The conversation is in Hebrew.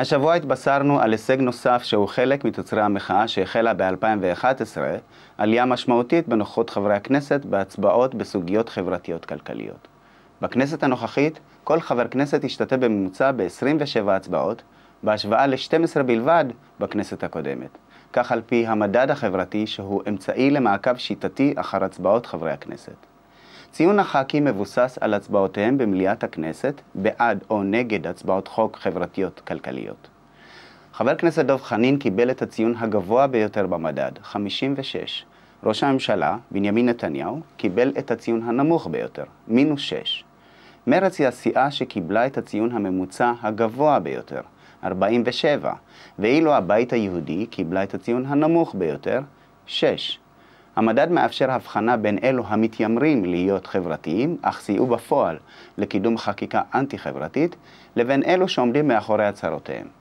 השבוע התבשרנו על הישג נוסף שהוא חלק מתוצרי המחאה שהחלה ב-2011, עלייה משמעותית בנוכחות חברי הכנסת בהצבעות בסוגיות חברתיות-כלכליות. בכנסת הנוכחית, כל חבר כנסת השתתף בממוצע ב-27 הצבעות, בהשוואה ל-12 בלבד בכנסת הקודמת. כך על פי המדד החברתי שהוא אמצעי למעקב שיטתי אחר הצבעות חברי הכנסת. ציון הח"כים מבוסס על הצבעותיהם במליאת הכנסת בעד או נגד הצבעות חוק חברתיות-כלכליות. חבר הכנסת דב חנין קיבל את הציון הגבוה ביותר במדד, 56. ראש הממשלה, בנימין נתניהו, קיבל את הציון הנמוך ביותר, מינוס 6. מרצ היא הסיעה שקיבלה את הציון הממוצע הגבוה ביותר, 47, ואילו הבית היהודי קיבלה את הציון הנמוך ביותר, 6. המדד מאפשר הבחנה בין אלו המתיימרים להיות חברתיים, אך סייעו בפועל לקידום חקיקה אנטי-חברתית, לבין אלו שעומדים מאחורי הצהרותיהם.